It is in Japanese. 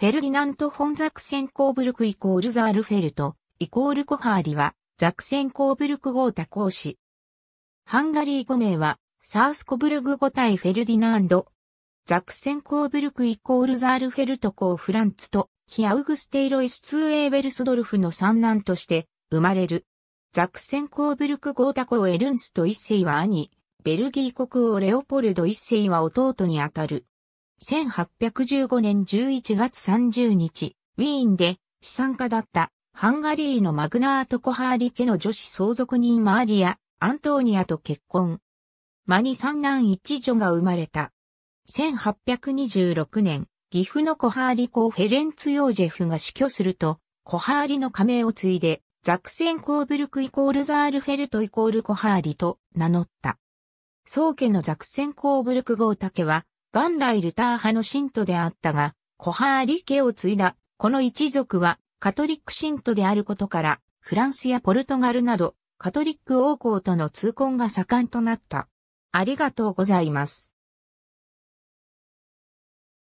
フェルディナント・フォンザクセンコーブルクイコールザールフェルト、イコールコハーリは、ザクセンコーブルクゴータ公子。ハンガリー語名は、サースコブルグ語対フェルディナンド。ザクセンコーブルクイコールザールフェルト公フランツと、ヒアウグステイロイス・ツーエーベルスドルフの三男として、生まれる。ザクセンコーブルクゴータ。公エルンスト一世は兄、ベルギー国王レオポルド一世は弟にあたる。1815年11月30日、ウィーンで資産家だったハンガリーのマグナート・コハーリ家の女子相続人マーリア、アントーニアと結婚。マニ三男一女が生まれた。1826年、岐阜のコハーリ公フェレンツ・ヨージェフが死去すると、コハーリの加盟を継いで、ザクセン・コーブルクイコールザールフェルトイコールコハーリと名乗った。宗家のザクセン・コーブルク号。竹は、元来ルター派の信徒であったが、コハーリ家を継いだ、この一族はカトリック信徒であることから、フランスやポルトガルなど、カトリック王侯との通婚が盛んとなった。ありがとうございます。